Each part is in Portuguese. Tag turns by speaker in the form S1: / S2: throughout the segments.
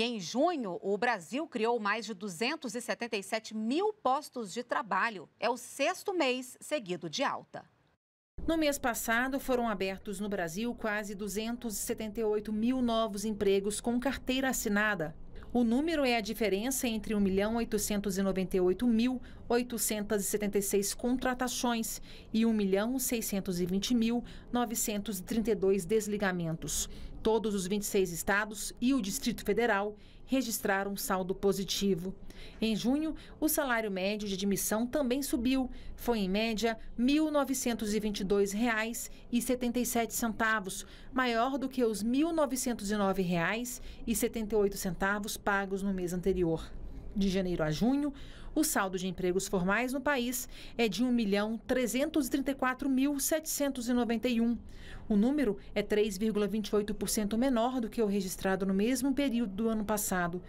S1: E em junho, o Brasil criou mais de 277 mil postos de trabalho. É o sexto mês seguido de alta. No mês passado, foram abertos no Brasil quase 278 mil novos empregos com carteira assinada. O número é a diferença entre 1.898.876 contratações e 1.620.932 desligamentos. Todos os 26 estados e o Distrito Federal registraram saldo positivo. Em junho, o salário médio de admissão também subiu. Foi, em média, R$ 1.922,77, maior do que os R$ 1.909,78 pagos no mês anterior. De janeiro a junho, o saldo de empregos formais no país é de 1.334.791. O número é 3,28% menor do que o registrado no mesmo período do ano passado.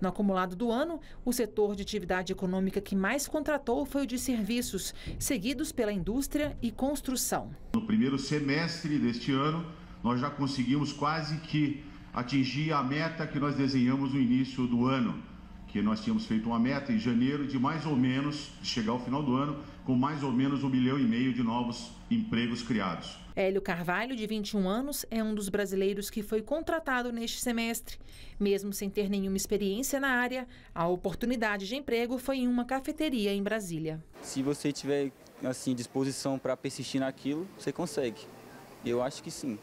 S1: No acumulado do ano, o setor de atividade econômica que mais contratou foi o de serviços, seguidos pela indústria e construção.
S2: No primeiro semestre deste ano, nós já conseguimos quase que atingir a meta que nós desenhamos no início do ano que nós tínhamos feito uma meta em janeiro de mais ou menos, de chegar ao final do ano, com mais ou menos um milhão e meio de novos empregos criados.
S1: Hélio Carvalho, de 21 anos, é um dos brasileiros que foi contratado neste semestre. Mesmo sem ter nenhuma experiência na área, a oportunidade de emprego foi em uma cafeteria em Brasília.
S2: Se você tiver assim disposição para persistir naquilo, você consegue. Eu acho que sim.